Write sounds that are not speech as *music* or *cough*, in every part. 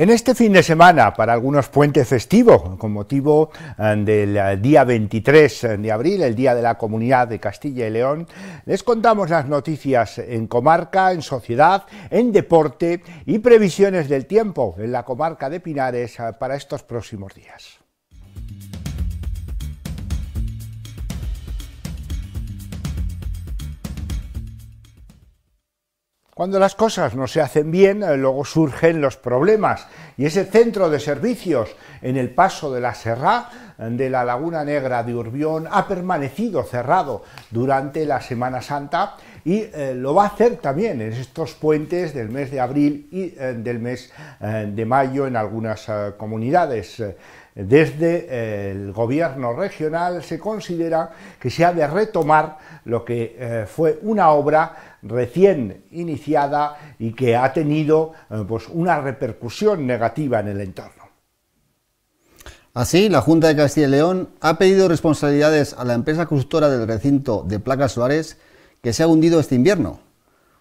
En este fin de semana, para algunos puentes festivos, con motivo eh, del eh, día 23 de abril, el Día de la Comunidad de Castilla y León, les contamos las noticias en comarca, en sociedad, en deporte y previsiones del tiempo en la comarca de Pinares eh, para estos próximos días. Cuando las cosas no se hacen bien, eh, luego surgen los problemas y ese centro de servicios en el paso de la Serra de la Laguna Negra de Urbión ha permanecido cerrado durante la Semana Santa y eh, lo va a hacer también en estos puentes del mes de abril y eh, del mes eh, de mayo en algunas comunidades. Desde el gobierno regional se considera que se ha de retomar lo que fue una obra recién iniciada y que ha tenido pues una repercusión negativa en el entorno. Así, la Junta de Castilla y León ha pedido responsabilidades a la empresa constructora del recinto de placas Suárez que se ha hundido este invierno.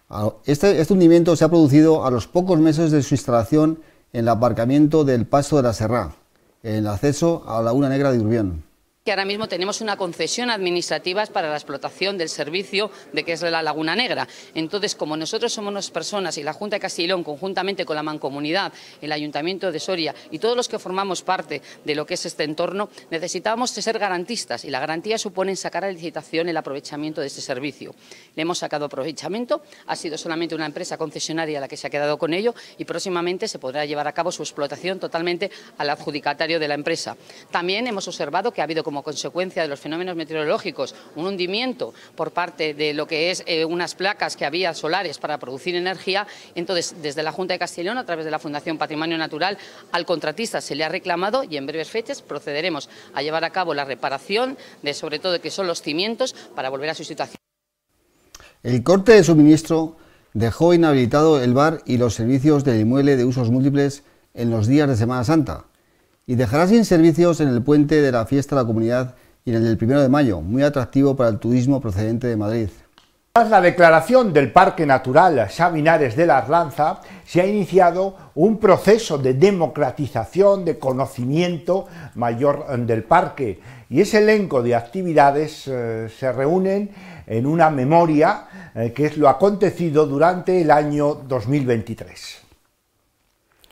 Ah, este, este, hundimiento se ha producido a los pocos meses de su instalación en el aparcamiento del Paso de la Serra, en el acceso a la Laguna Negra de Urbión ahora mismo tenemos una concesión administrativa para la explotación del servicio de que es la Laguna Negra. Entonces, como nosotros somos unas personas y la Junta de Castellón, conjuntamente con la Mancomunidad, el Ayuntamiento de Soria y todos los que formamos parte de lo que es este entorno, necesitábamos ser garantistas y la garantía supone sacar a licitación el aprovechamiento de este servicio. Le hemos sacado aprovechamiento, ha sido solamente una empresa concesionaria la que se ha quedado con ello y próximamente se podrá llevar a cabo su explotación totalmente al adjudicatario de la empresa. También hemos observado que ha habido como como consecuencia de los fenómenos meteorológicos, un hundimiento por parte de lo que es eh, unas placas que había solares para producir energía, entonces desde la Junta de Castellón, a través de la Fundación Patrimonio Natural, al contratista se le ha reclamado y en breves fechas procederemos a llevar a cabo la reparación de sobre todo que son los cimientos para volver a su situación. El corte de suministro dejó inhabilitado el bar y los servicios del inmueble de usos múltiples en los días de Semana Santa y dejará sin servicios en el puente de la fiesta de la comunidad y en el del primero de mayo, muy atractivo para el turismo procedente de Madrid. Tras la declaración del Parque Natural Sabinares de la Arlanza, se ha iniciado un proceso de democratización, de conocimiento mayor del parque. Y ese elenco de actividades eh, se reúnen en una memoria eh, que es lo acontecido durante el año 2023.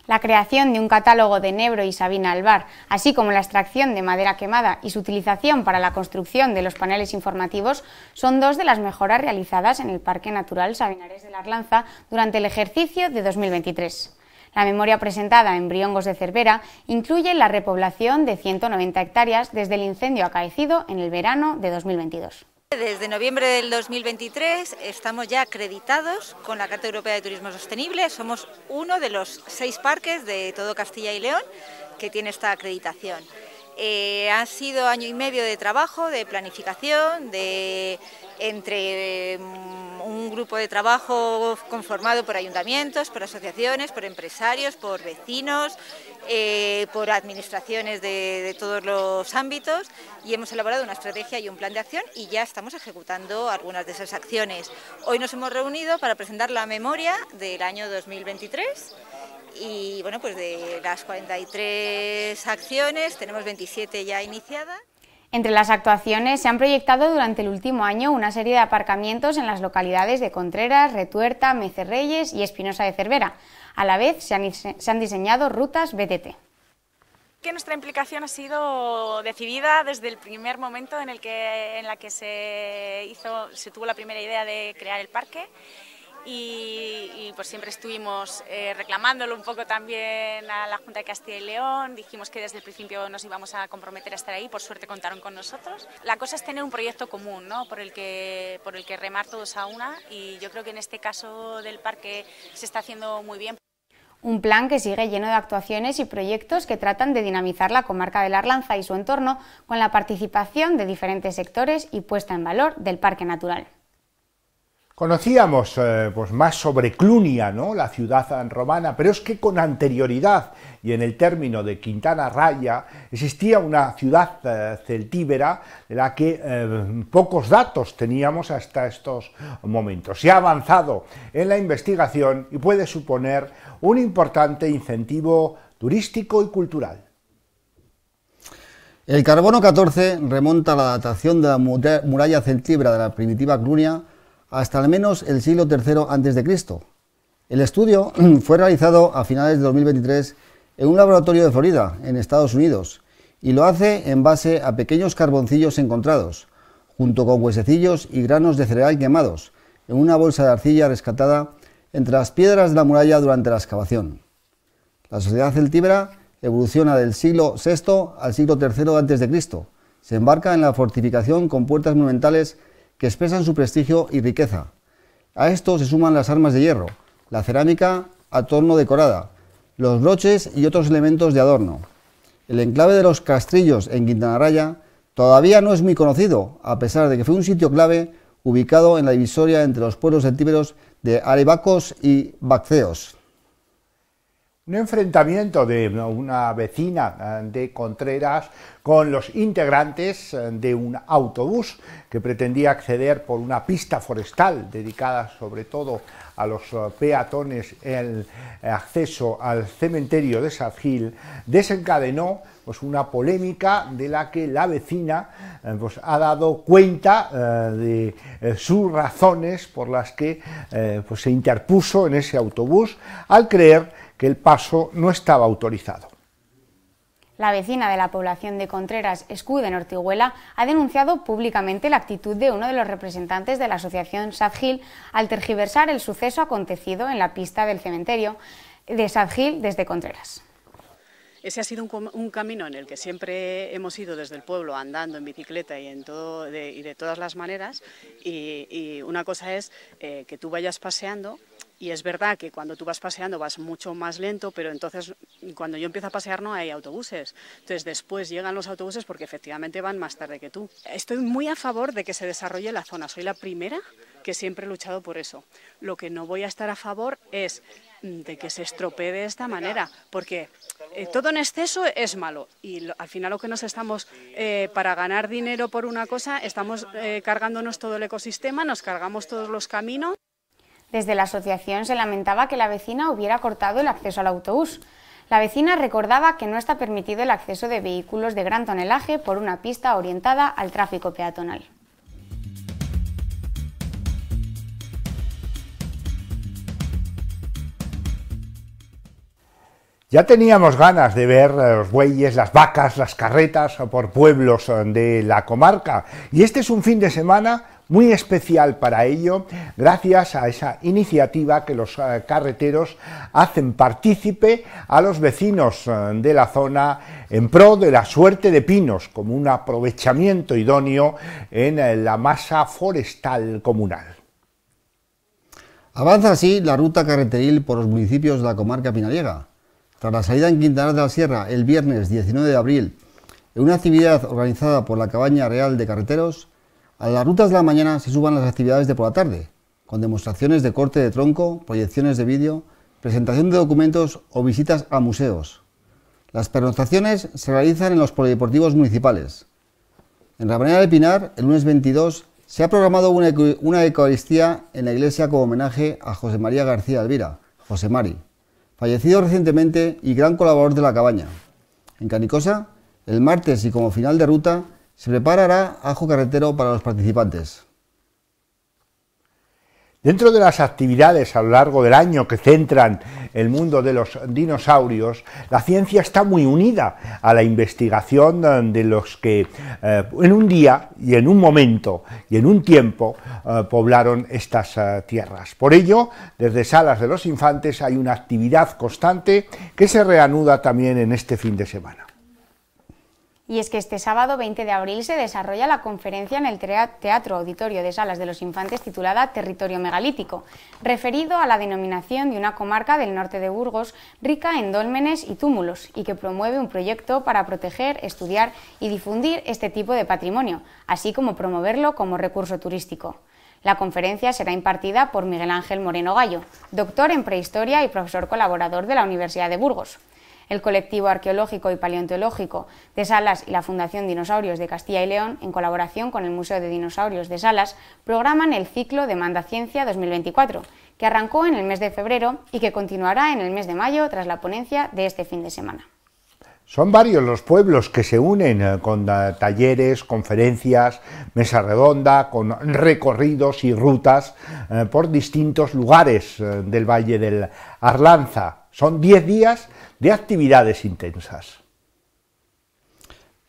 La creación de un catálogo de Nebro y Sabina Alvar, así como la extracción de madera quemada y su utilización para la construcción de los paneles informativos, son dos de las mejoras realizadas en el Parque Natural Sabinares de la Arlanza durante el ejercicio de 2023. La memoria presentada en Briongos de Cervera incluye la repoblación de 190 hectáreas desde el incendio acaecido en el verano de 2022. Desde noviembre del 2023 estamos ya acreditados con la Carta Europea de Turismo Sostenible. Somos uno de los seis parques de todo Castilla y León que tiene esta acreditación. Eh, ha sido año y medio de trabajo, de planificación, de entre mm, un grupo de trabajo conformado por ayuntamientos, por asociaciones, por empresarios, por vecinos, eh, por administraciones de, de, todos los ámbitos y hemos elaborado una estrategia y un plan de acción y ya estamos ejecutando algunas de esas acciones. Hoy nos hemos reunido para presentar la memoria del año 2023 y bueno, pues de las 43 acciones tenemos 27 ya iniciadas. Entre las actuaciones se han proyectado durante el último año una serie de aparcamientos en las localidades de Contreras, Retuerta, Mecerreyes y Espinosa de Cervera. A la vez se han, diseñado rutas BTT que nuestra implicación ha sido decidida desde el primer momento en el que en la que hizo se tuvo la primera idea de crear el parque y, y pues, siempre estuvimos eh, reclamándolo un poco también a la Junta de Castilla y León, dijimos que desde el principio nos íbamos a comprometer a estar ahí, por suerte contaron con nosotros. La cosa es tener un proyecto común, ¿no? por, el que, por el que remar todos a una y yo creo que en este caso del parque se está haciendo muy bien. Un plan que sigue lleno de actuaciones y proyectos que tratan de dinamizar la comarca de la Arlanza y su entorno con la participación de diferentes sectores y puesta en valor del parque natural. Conocíamos eh, pues más sobre Clunia, ¿no? la ciudad romana, pero es que con anterioridad y en el término de Quintana Raya existía una ciudad eh, celtíbera de la que eh, pocos datos teníamos hasta estos momentos. Se ha avanzado en la investigación y puede suponer un importante incentivo turístico y cultural. El carbono 14 remonta a la datación de la muralla celtíbera de la primitiva Clunia hasta al menos el siglo III a.C. El estudio *clears throat* fue realizado a finales de 2023 en un laboratorio de Florida, en Estados Unidos, y lo hace en base a pequeños carboncillos encontrados, junto con huesecillos y granos de cereal quemados, en una bolsa de arcilla rescatada entre las piedras de la muralla durante la excavación. La sociedad celtíbera evoluciona del siglo VI al siglo III a.C. Se embarca en la fortificación con puertas monumentales que expresan su prestigio y riqueza. A esto se suman las armas de hierro, la cerámica a torno decorada, los broches y otros elementos de adorno. El enclave de los Castrillos en Quintana Raya todavía no es muy conocido, a pesar de que fue un sitio clave ubicado en la divisoria entre los pueblos etíberos de Arebacos y Bacceos un enfrentamiento de una vecina eh, de Contreras con los integrantes eh, de un autobús que pretendía acceder por una pista forestal dedicada sobre todo a los eh, peatones el acceso al cementerio de Sargil, desencadenó pues, una polémica de la que la vecina pues, ha dado cuenta de sus razones por las que pues, se interpuso en ese autobús al creer que el paso no estaba autorizado. La vecina de la población de Contreras, Escude, en Ortihuela, ha denunciado públicamente la actitud de uno de los representantes de la asociación Sadgil al tergiversar el suceso acontecido en la pista del cementerio de Sadgil desde Contreras. Ese ha sido un, camino en el que siempre hemos ido desde el pueblo andando en bicicleta y, de, todas las maneras. Y, una cosa es eh, que tú vayas paseando y es verdad que cuando tú vas paseando vas mucho más lento, pero entonces cuando yo empiezo a pasear no hay autobuses. Entonces después llegan los autobuses porque efectivamente van más tarde que tú. Estoy muy a favor de que se desarrolle la zona. Soy la primera que siempre he luchado por eso. Lo que no voy a estar a favor es mm, de que se estropee de esta manera, porque eh, todo en exceso es malo y al final lo que nos estamos, eh, para ganar dinero por una cosa, estamos eh, cargándonos todo el ecosistema, nos cargamos todos los caminos. Desde la asociación se lamentaba que la vecina hubiera cortado el acceso al autobús. La vecina recordaba que no está permitido el acceso de vehículos de gran tonelaje por una pista orientada al tráfico peatonal. Ya teníamos ganas de ver los bueyes, las vacas, las carretas por pueblos de la comarca y este es un fin de semana muy especial para ello, gracias a esa iniciativa que los eh, carreteros hacen partícipe a los vecinos eh, de la zona en pro de la suerte de pinos, como un aprovechamiento idóneo en eh, la masa forestal comunal. Avanza así la ruta carreteril por los municipios de la comarca Pinaliega. Tras la salida en Quintanar de la Sierra el viernes 19 de abril, en una actividad organizada por la Cabaña Real de Carreteros, a las rutas de la mañana se suban las actividades de por la tarde, con demostraciones de corte de tronco, proyecciones de vídeo, presentación de documentos o visitas a museos. Las pernoctaciones se realizan en los polideportivos municipales. En Rabanera de Pinar, el lunes 22, se ha programado una, Eucaristía en la iglesia como homenaje a José María García Alvira, José Mari, fallecido recientemente y gran colaborador de la cabaña. En Canicosa, el martes y como final de ruta, se preparará ajo carretero para los participantes. Dentro de las actividades a lo largo del año que centran el mundo de los dinosaurios, la ciencia está muy unida a la investigación de los que eh, en un día y en un momento y en un tiempo eh, poblaron estas eh, tierras. Por ello, desde Salas de los Infantes hay una actividad constante que se reanuda también en este fin de semana. Y es que este sábado 20 de abril se desarrolla la conferencia en el Teatro Auditorio de Salas de los Infantes titulada Territorio Megalítico, referido a la denominación de una comarca del norte de Burgos rica en dólmenes y túmulos y que promueve un proyecto para proteger, estudiar y difundir este tipo de patrimonio, así como promoverlo como recurso turístico. La conferencia será impartida por Miguel Ángel Moreno Gallo, doctor en prehistoria y profesor colaborador de la Universidad de Burgos el colectivo arqueológico y paleontológico de Salas y la Fundación Dinosaurios de Castilla y León, en colaboración con el Museo de Dinosaurios de Salas, programan el ciclo de Manda Ciencia 2024, que arrancó en el mes de febrero y que continuará en el mes de mayo tras la ponencia de este fin de semana. Son varios los pueblos que se unen eh, con talleres, conferencias, mesa redonda, con recorridos y rutas eh, por distintos lugares eh, del Valle del Arlanza. Son 10 días de actividades intensas.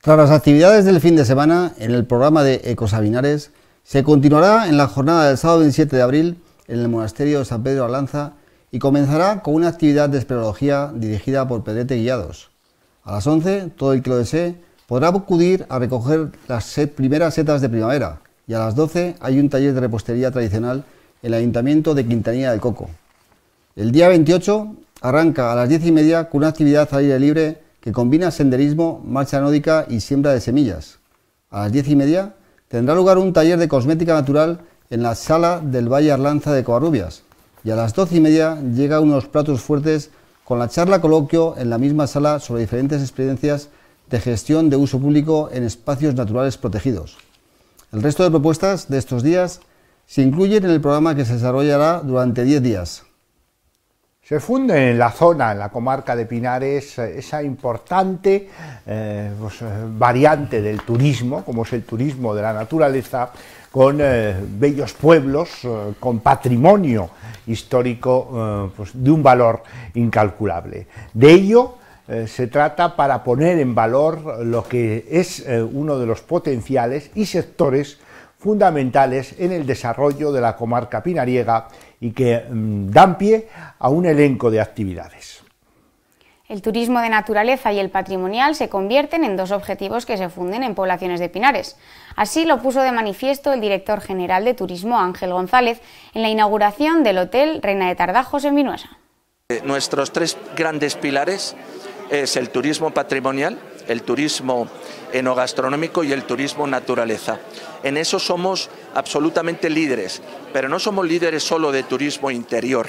Tras las actividades del fin de semana, en el programa de Ecosabinares, se continuará en la jornada del sábado 27 de abril en el monasterio de San Pedro de Alanza y comenzará con una actividad de espeleología dirigida por Pedrete Guiados. A las 11, todo el que lo desee podrá acudir a recoger las primeras setas de primavera y a las 12 hay un taller de repostería tradicional en el Ayuntamiento de Quintanilla de Coco. El día 28 Arranca a las 10 y media con una actividad al aire libre que combina senderismo, marcha nódica y siembra de semillas. A las 10 y media tendrá lugar un taller de cosmética natural en la sala del Valle Arlanza de Covarrubias. Y a las 12 y media llega unos platos fuertes con la charla coloquio en la misma sala sobre diferentes experiencias de gestión de uso público en espacios naturales protegidos. El resto de propuestas de estos días se incluyen en el programa que se desarrollará durante 10 días, se funde en la zona, en la comarca de Pinares, eh, esa importante eh, pues, eh, variante del turismo, como es el turismo de la naturaleza, con bellos pueblos, con patrimonio histórico pues, de un valor incalculable. De ello se trata para poner en valor lo que es uno de los potenciales y sectores fundamentales en el desarrollo de la comarca pinariega y que mm, dan pie a un elenco de actividades. El turismo de naturaleza y el patrimonial se convierten en dos objetivos que se funden en poblaciones de Pinares. Así lo puso de manifiesto el director general de Turismo Ángel González en la inauguración del Hotel Reina de Tardajos en Vinuesa. Eh, nuestros tres grandes pilares es el turismo patrimonial, el turismo enogastronómico y el turismo naturaleza. En eso somos absolutamente líderes, pero no somos líderes solo de turismo interior,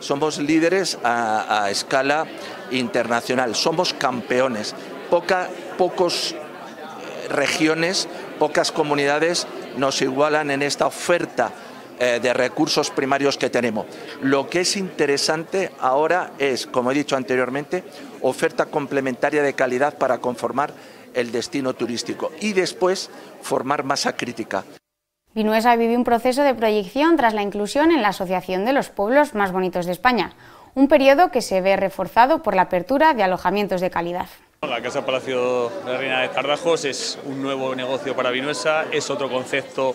somos líderes a, escala internacional, somos campeones. Pocas pocos eh, regiones, pocas comunidades nos igualan en esta oferta eh, de recursos primarios que tenemos. Lo que es interesante ahora es, como he dicho anteriormente, oferta complementaria de calidad para conformar el destino turístico y después formar masa crítica. Vinuesa vive un proceso de proyección tras la inclusión en la Asociación de los Pueblos Más Bonitos de España, un periodo que se ve reforzado por la apertura de alojamientos de calidad. La Casa Palacio de la Reina de Tardajos es un nuevo negocio para Vinuesa, es otro concepto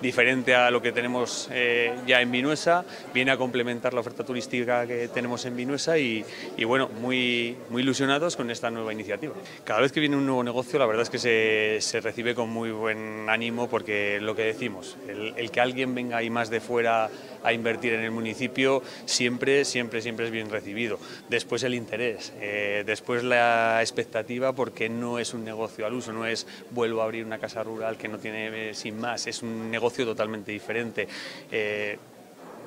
diferente a lo que tenemos eh, ya en Vinuesa, viene a complementar la oferta turística que tenemos en Vinuesa y, bueno, muy, muy ilusionados con esta nueva iniciativa. Cada vez que viene un nuevo negocio, la verdad es que se, recibe con muy buen ánimo porque lo que decimos, el, el que alguien venga ahí más de fuera a invertir en el municipio siempre, siempre, siempre es bien recibido. Después el interés, eh, después la expectativa porque no es un negocio al uso, no es vuelvo a abrir una casa rural que no tiene eh, sin más, es un negocio totalmente diferente. Eh,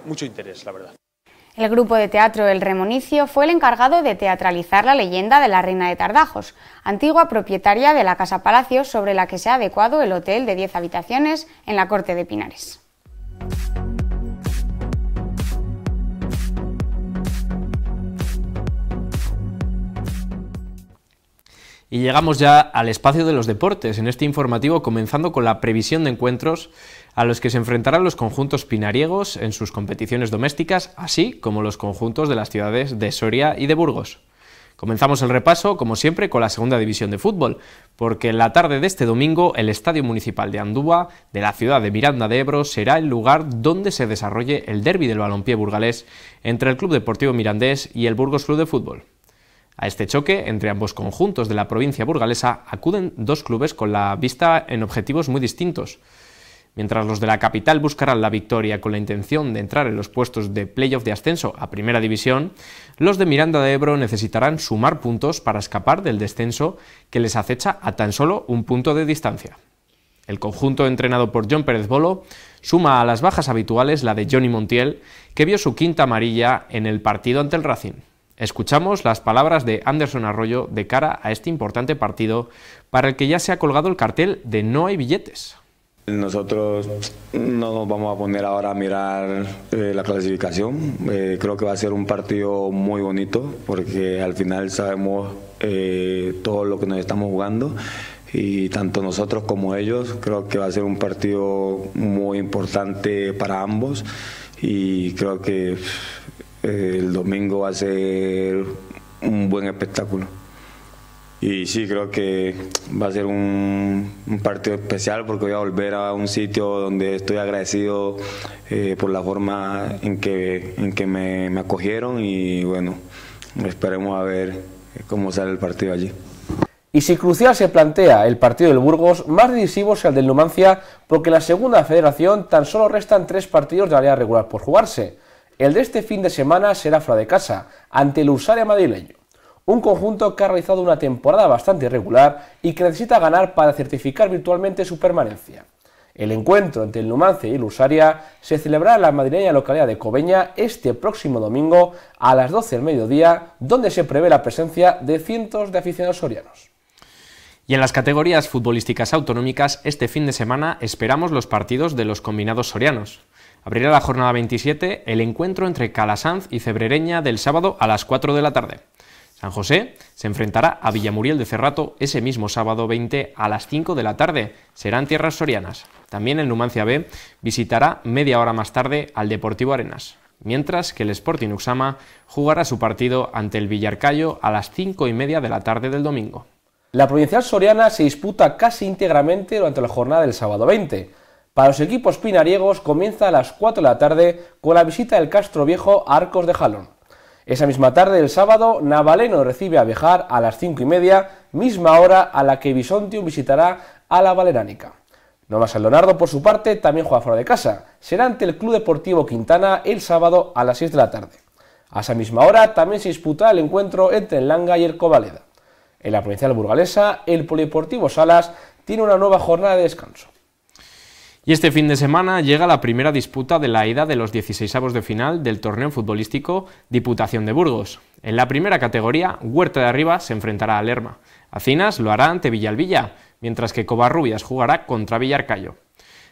mucho interés, la verdad. El grupo de teatro El Remonicio fue el encargado de teatralizar la leyenda de la Reina de Tardajos, antigua propietaria de la Casa Palacio sobre la que se ha adecuado el hotel de 10 habitaciones en la Corte de Pinares. Y llegamos ya al espacio de los deportes, en este informativo comenzando con la previsión de encuentros a los que se enfrentarán los conjuntos pinariegos en sus competiciones domésticas, así como los conjuntos de las ciudades de Soria y de Burgos. Comenzamos el repaso, como siempre, con la segunda división de fútbol, porque en la tarde de este domingo el Estadio Municipal de Andúa, de la ciudad de Miranda de Ebro, será el lugar donde se desarrolle el derby del balompié burgalés entre el Club Deportivo Mirandés y el Burgos Club de Fútbol. A este choque entre ambos conjuntos de la provincia burgalesa acuden dos clubes con la vista en objetivos muy distintos. Mientras los de la capital buscarán la victoria con la intención de entrar en los puestos de playoff de ascenso a Primera División, los de Miranda de Ebro necesitarán sumar puntos para escapar del descenso que les acecha a tan solo un punto de distancia. El conjunto entrenado por John Pérez Bolo suma a las bajas habituales la de Johnny Montiel, que vio su quinta amarilla en el partido ante el Racing. Escuchamos las palabras de Anderson Arroyo de cara a este importante partido para el que ya se ha colgado el cartel de no hay billetes. Nosotros no nos vamos a poner ahora a mirar eh, la clasificación. Eh, creo que va a ser un partido muy bonito porque al final sabemos eh, todo lo que nos estamos jugando y tanto nosotros como ellos creo que va a ser un partido muy importante para ambos y creo que eh, el domingo va a ser un buen espectáculo. Y sí, creo que va a ser un, partido especial porque voy a volver a un sitio donde estoy agradecido eh, por la forma en que, que me, acogieron y bueno, esperemos a ver cómo sale el partido allí. Y si crucial se plantea el partido del Burgos, más decisivo sea el del Numancia, porque en la segunda federación tan solo restan tres partidos de área regular por jugarse. El de este fin de semana será fuera de casa, ante el Usaria madrileño, un conjunto que ha realizado una temporada bastante irregular y que necesita ganar para certificar virtualmente su permanencia. El encuentro entre el Numance y el Usaria se celebrará en la madrileña localidad de Cobeña este próximo domingo a las 12 del mediodía, donde se prevé la presencia de cientos de aficionados sorianos. Y en las categorías futbolísticas autonómicas, este fin de semana esperamos los partidos de los combinados sorianos. Abrirá la jornada 27 el encuentro entre Calasanz y Cebrereña del sábado a las 4 de la tarde. San José se enfrentará a Villamuriel de Cerrato ese mismo sábado 20 a las 5 de la tarde. Serán tierras sorianas. También el Numancia B visitará media hora más tarde al Deportivo Arenas mientras que el Sporting Uxama jugará su partido ante el Villarcayo a las 5 y media de la tarde del domingo. La provincial soriana se disputa casi íntegramente durante la jornada del sábado 20. Para los equipos pinariegos comienza a las 4 de la tarde con la visita del Castro Viejo a Arcos de Jalón. Esa misma tarde, el sábado, Navaleno recibe a Bejar a las 5 y media, misma hora a la que Bisontium visitará a la Valeránica. más el Leonardo, por su parte, también juega fuera de casa. Será ante el Club Deportivo Quintana el sábado a las 6 de la tarde. A esa misma hora también se disputa el encuentro entre el Langa y el Covaleda. En la provincial burgalesa, el Polideportivo Salas tiene una nueva jornada de descanso. Y este fin de semana llega la primera disputa de la ida de los 16avos de final del torneo futbolístico Diputación de Burgos. En la primera categoría, Huerta de Arriba se enfrentará a Lerma. Acinas lo hará ante Villalvilla, mientras que Covarrubias jugará contra Villarcayo.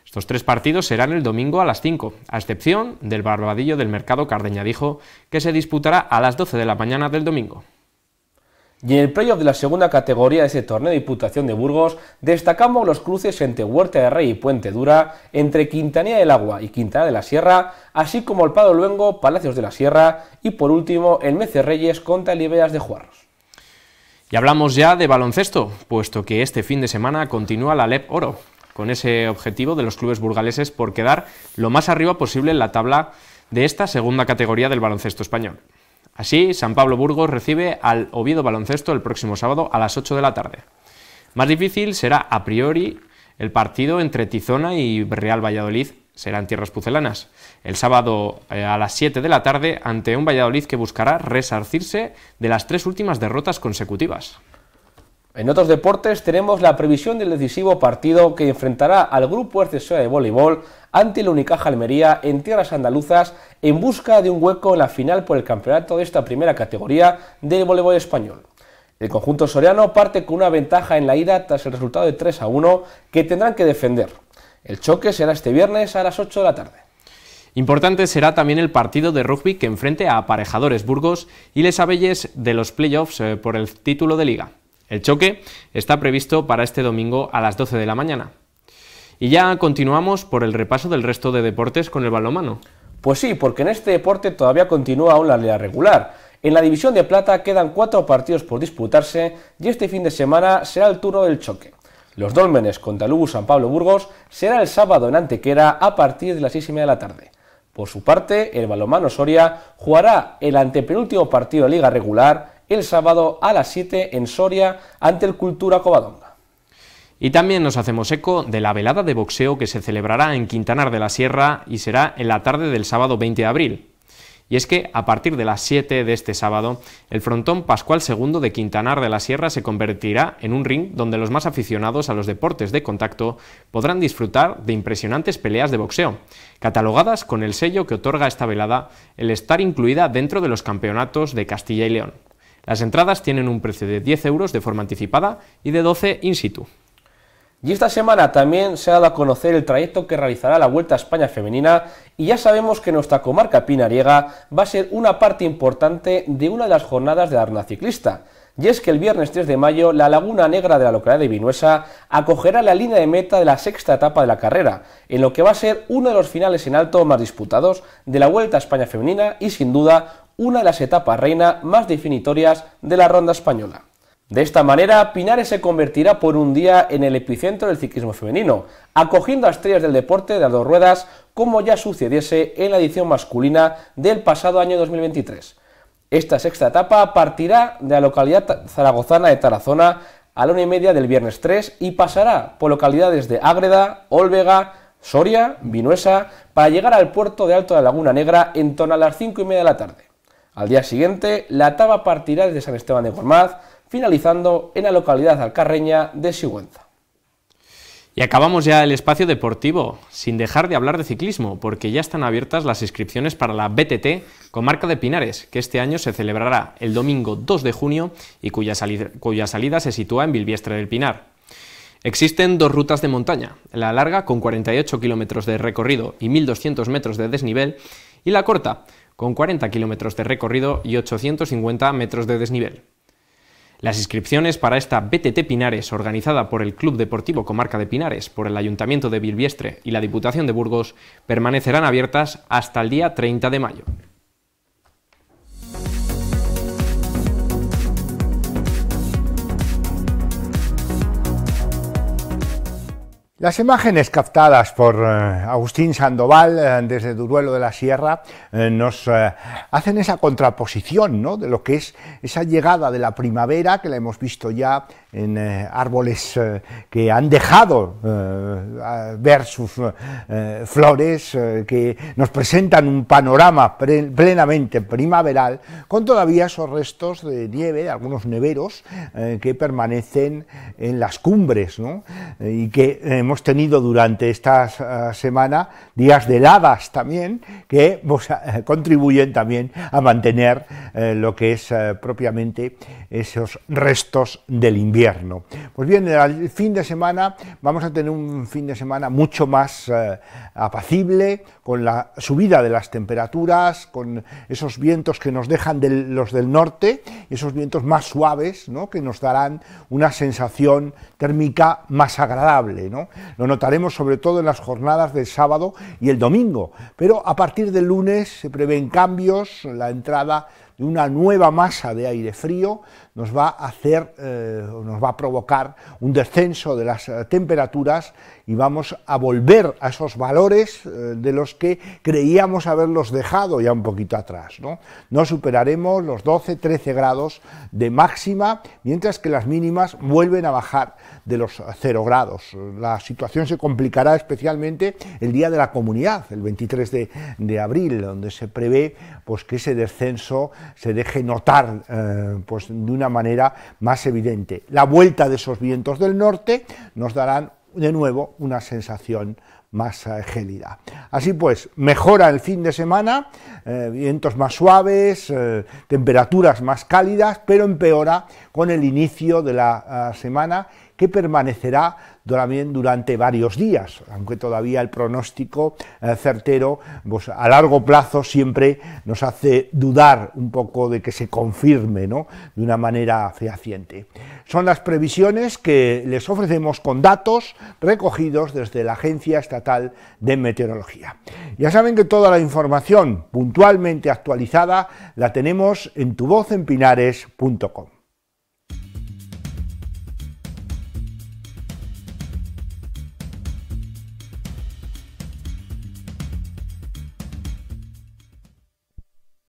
Estos tres partidos serán el domingo a las 5, a excepción del Barbadillo del Mercado Cardeñadijo, que se disputará a las 12 de la mañana del domingo. Y en el playoff de la segunda categoría de ese torneo de Diputación de Burgos, destacamos los cruces entre Huerta de Rey y Puente Dura, entre Quintanilla del Agua y Quintana de la Sierra, así como el Pado Luengo, Palacios de la Sierra y por último el Mece Reyes contra Liberas de Juarros. Y hablamos ya de baloncesto, puesto que este fin de semana continúa la LEP Oro, con ese objetivo de los clubes burgaleses por quedar lo más arriba posible en la tabla de esta segunda categoría del baloncesto español. Así, San Pablo Burgos recibe al Oviedo Baloncesto el próximo sábado a las 8 de la tarde. Más difícil será a priori el partido entre Tizona y Real Valladolid, serán tierras pucelanas, el sábado eh, a las 7 de la tarde ante un Valladolid que buscará resarcirse de las tres últimas derrotas consecutivas. En otros deportes tenemos la previsión del decisivo partido que enfrentará al grupo Arcesora de voleibol ante la Unicaja Almería en tierras andaluzas en busca de un hueco en la final por el campeonato de esta primera categoría del voleibol español. El conjunto soriano parte con una ventaja en la ida tras el resultado de 3 a 1 que tendrán que defender. El choque será este viernes a las 8 de la tarde. Importante será también el partido de rugby que enfrente a Aparejadores Burgos y Les Abelles de los playoffs eh, por el título de liga. El choque está previsto para este domingo a las 12 de la mañana. Y ya continuamos por el repaso del resto de deportes con el balomano. Pues sí, porque en este deporte todavía continúa aún la liga regular. En la división de plata quedan cuatro partidos por disputarse y este fin de semana será el turno del choque. Los Dólmenes contra el San Pablo Burgos será el sábado en Antequera a partir de las 6 y media de la tarde. Por su parte, el balomano Soria jugará el antepenúltimo partido de liga regular el sábado a las 7 en Soria ante el Cultura Covadonga. Y también nos hacemos eco de la velada de boxeo que se celebrará en Quintanar de la Sierra y será en la tarde del sábado 20 de abril. Y es que a partir de las 7 de este sábado, el frontón Pascual II de Quintanar de la Sierra se convertirá en un ring donde los más aficionados a los deportes de contacto podrán disfrutar de impresionantes peleas de boxeo, catalogadas con el sello que otorga esta velada el estar incluida dentro de los campeonatos de Castilla y León. Las entradas tienen un precio de 10 euros de forma anticipada y de 12 in situ. Y esta semana también se ha dado a conocer el trayecto que realizará la Vuelta a España femenina y ya sabemos que nuestra comarca pinariega va a ser una parte importante de una de las jornadas de la Arna Ciclista. Y es que el viernes 3 de mayo la Laguna Negra de la localidad de Vinuesa acogerá la línea de meta de la sexta etapa de la carrera, en lo que va a ser uno de los finales en alto más disputados de la Vuelta a España femenina y sin duda una de las etapas reina más definitorias de la ronda española. De esta manera, Pinares se convertirá por un día en el epicentro del ciclismo femenino, acogiendo a estrellas del deporte de las dos ruedas como ya sucediese en la edición masculina del pasado año 2023. Esta sexta etapa partirá de la localidad zaragozana de Tarazona a la una y media del viernes 3 y pasará por localidades de Ágreda, Olvega, Soria, Vinuesa, para llegar al puerto de Alto de la Laguna Negra en torno a las cinco y media de la tarde. Al día siguiente, la Taba partirá desde San Esteban de Gormaz, finalizando en la localidad alcarreña de Sigüenza. Y acabamos ya el espacio deportivo, sin dejar de hablar de ciclismo, porque ya están abiertas las inscripciones para la BTT Comarca de Pinares, que este año se celebrará el domingo 2 de junio y cuya salida, se sitúa en Bilbiestre del Pinar. Existen dos rutas de montaña, la larga con 48 kilómetros de recorrido y 1.200 metros de desnivel, y la corta con 40 kilómetros de recorrido y 850 metros de desnivel. Las inscripciones para esta BTT Pinares, organizada por el Club Deportivo Comarca de Pinares, por el Ayuntamiento de Bilbiestre y la Diputación de Burgos, permanecerán abiertas hasta el día 30 de mayo. Las imágenes captadas por eh, Agustín Sandoval eh, desde Duruelo de la Sierra eh, nos hacen esa contraposición de lo que es esa llegada de la primavera que la hemos visto ya en árboles que han dejado ver sus flores, que nos presentan un panorama plenamente primaveral, con todavía esos restos de nieve, algunos neveros que permanecen en las cumbres y que hemos tenido durante esta ah, semana días de heladas también que pues, ah, *laughs* contribuyen también a mantener eh, lo que es eh, propiamente esos restos del invierno. Pues bien, el eh, fin de semana vamos a tener un fin de semana mucho más apacible con la subida de las temperaturas, con esos vientos que nos dejan los del norte, esos vientos más suaves que nos darán una sensación térmica más agradable. ¿no? Lo notaremos sobre todo en las jornadas del sábado y el domingo, pero a partir del lunes se prevén cambios, la entrada una nueva masa de aire frío nos va a hacer, eh, nos va a provocar un descenso de las eh, temperaturas y vamos a volver a esos valores eh, de los que creíamos haberlos dejado ya un poquito atrás. ¿no? no superaremos los 12-13 grados de máxima, mientras que las mínimas vuelven a bajar de los 0 grados. La situación se complicará especialmente el día de la comunidad, el 23 de, abril, donde se prevé pues, que ese descenso se deje notar eh, pues, de una manera más evidente. La vuelta de esos vientos del norte nos darán de nuevo una sensación más eh, gélida. Así pues, mejora el fin de semana, eh, vientos más suaves, temperaturas más cálidas, pero empeora con el inicio de la semana que permanecerá durante varios días, aunque todavía el pronóstico eh, certero pues, a largo plazo siempre nos hace dudar un poco de que se confirme ¿no? de una manera fehaciente. Son las previsiones que les ofrecemos con datos recogidos desde la Agencia Estatal de Meteorología. Ya saben que toda la información puntualmente actualizada la tenemos en tuvozempinares.com.